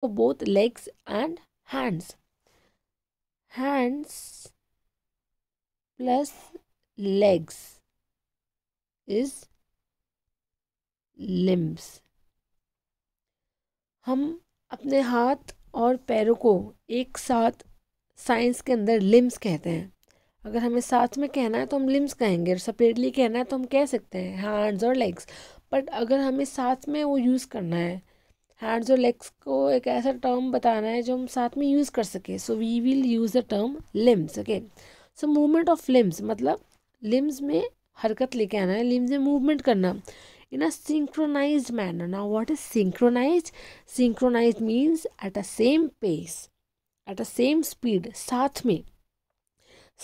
for both legs and hands hands plus legs is limbs हम अपने हाथ और पैरों को एक साथ साइंस के अंदर लिम्स कहते हैं अगर हमें साथ में कहना है तो हम लिम्स कहेंगे और सपेटली कहना है तो हम कह सकते हैं हैंड्स और लेग्स बट अगर हमें साथ में वो यूज़ करना है हैंड्स और लेग्स को एक ऐसा टर्म बताना है जो हम साथ में यूज़ कर सकें so we will use the term limbs okay so movement of limbs मतलब लिम्स में हरकत लेके आना है लिम्स में मूवमेंट करना in a synchronize manner now what is synchronize synchronize means at a same pace at a same speed साथ में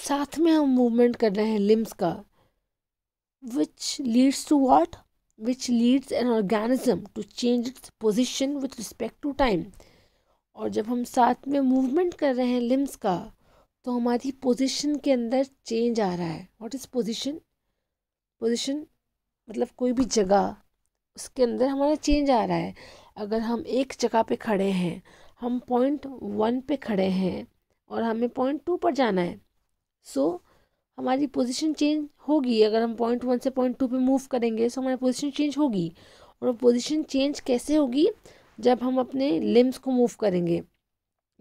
साथ में हम मूवमेंट कर रहे हैं लिम्स का which leads to what which leads an organism to change its position with respect to time और जब हम साथ में मूवमेंट कर रहे हैं लिम्स का तो हमारी position के अंदर चेंज आ रहा है what इज़ position position मतलब कोई भी जगह उसके अंदर हमारा चेंज आ रहा है अगर हम एक जगह पे खड़े हैं हम पॉइंट वन पे खड़े हैं और हमें पॉइंट टू पर जाना है सो so, हमारी पोजीशन चेंज होगी अगर हम पॉइंट वन से पॉइंट टू पे मूव करेंगे तो हमारी पोजीशन चेंज होगी और पोजीशन चेंज कैसे होगी जब हम अपने लिम्स को मूव करेंगे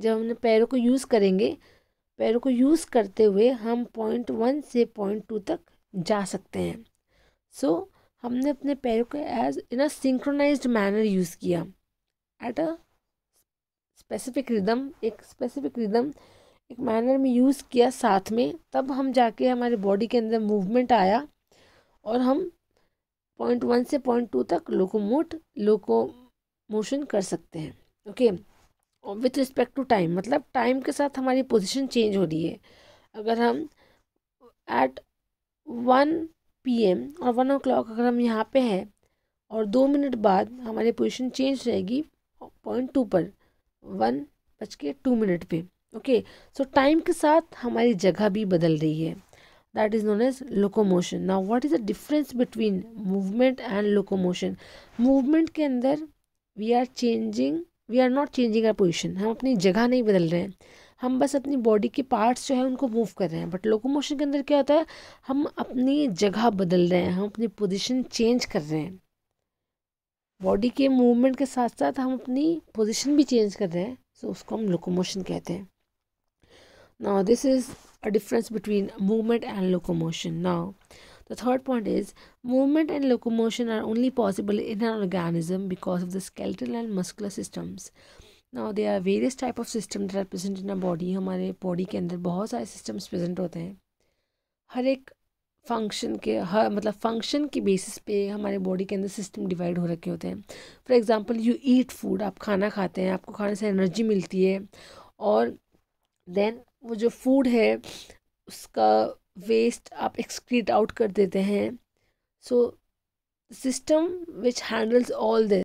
जब हमने पैरों को यूज़ करेंगे पैरों को यूज़ करते हुए हम पॉइंट वन से पॉइंट टू तक जा सकते हैं सो so, हमने अपने पैरों को as in a synchronize manner use किया एट अ स्पेसिफिक रिदम एक स्पेसिफिक रिदम एक मैनर में यूज़ किया साथ में तब हम जाके हमारे बॉडी के अंदर मूवमेंट आया और हम पॉइंट वन से पॉइंट टू तक लोकोमोट लोको मोशन कर सकते हैं okay with respect to time मतलब टाइम के साथ हमारी पोजीशन चेंज हो रही है अगर हम एट वन पीएम और वन ओ क्लॉक अगर हम यहाँ पे हैं और दो मिनट बाद हमारी पोजीशन चेंज रहेगी पॉइंट टू पर वन बज के टू मिनट पर ओके सो टाइम के साथ हमारी जगह भी बदल रही है that is known as locomotion now what is the difference between movement and locomotion movement के अंदर we are changing we are not changing our position हम अपनी जगह नहीं बदल रहे हैं हम बस अपनी बॉडी के पार्ट्स जो है उनको मूव कर रहे हैं बट लोकोमोशन के अंदर क्या होता है हम अपनी जगह बदल रहे हैं हम अपनी पोजिशन चेंज कर रहे हैं बॉडी के मूवमेंट के साथ साथ हम अपनी पोजिशन भी चेंज कर रहे हैं सो so उसको हम लोकोमोशन कहते हैं now this is a difference between movement and locomotion now the third point is movement and locomotion are only possible in an organism because of the skeletal and muscular systems now there are various type of system that are present in a body hamare body ke andar bahut sare systems present hote hain har ek function के हर मतलब function के basis पे हमारे body के अंदर system divide हो रखे होते हैं for example you eat food आप खाना खाते हैं आपको खाने से एनर्जी मिलती है और देन वो जो फूड है उसका वेस्ट आप एक्सक्रीट आउट कर देते हैं so system which handles all this